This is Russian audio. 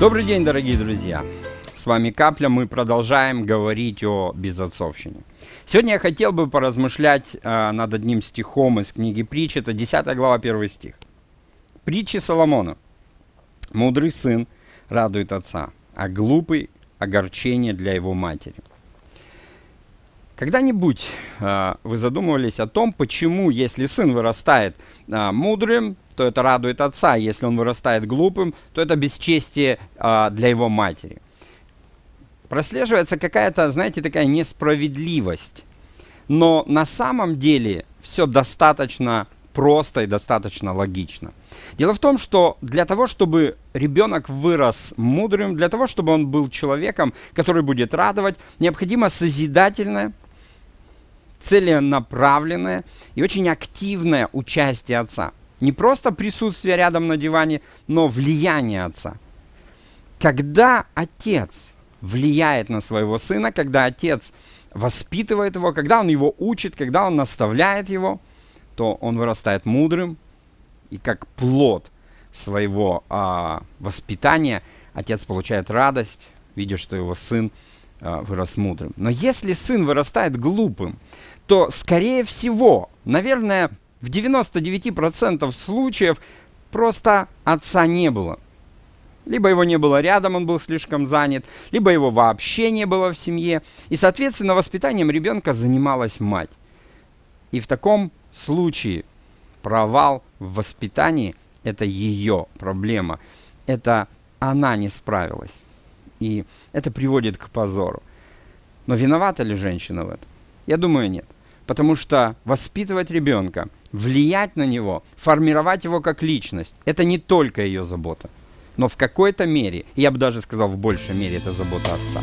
Добрый день, дорогие друзья! С вами Капля, мы продолжаем говорить о безотцовщине. Сегодня я хотел бы поразмышлять э, над одним стихом из книги Притч, это 10 глава, 1 стих. Притчи Соломона. «Мудрый сын радует отца, а глупый – огорчение для его матери». Когда-нибудь э, вы задумывались о том, почему, если сын вырастает э, мудрым, то это радует отца, если он вырастает глупым, то это бесчестие а, для его матери. Прослеживается какая-то, знаете, такая несправедливость. Но на самом деле все достаточно просто и достаточно логично. Дело в том, что для того, чтобы ребенок вырос мудрым, для того, чтобы он был человеком, который будет радовать, необходимо созидательное, целенаправленное и очень активное участие отца. Не просто присутствие рядом на диване, но влияние отца. Когда отец влияет на своего сына, когда отец воспитывает его, когда он его учит, когда он наставляет его, то он вырастает мудрым, и как плод своего а, воспитания отец получает радость, видя, что его сын а, вырос мудрым. Но если сын вырастает глупым, то, скорее всего, наверное, в 99% случаев просто отца не было. Либо его не было рядом, он был слишком занят, либо его вообще не было в семье. И, соответственно, воспитанием ребенка занималась мать. И в таком случае провал в воспитании – это ее проблема. Это она не справилась. И это приводит к позору. Но виновата ли женщина в этом? Я думаю, нет. Потому что воспитывать ребенка – влиять на него, формировать его как личность. Это не только ее забота, но в какой-то мере, я бы даже сказал, в большей мере это забота отца.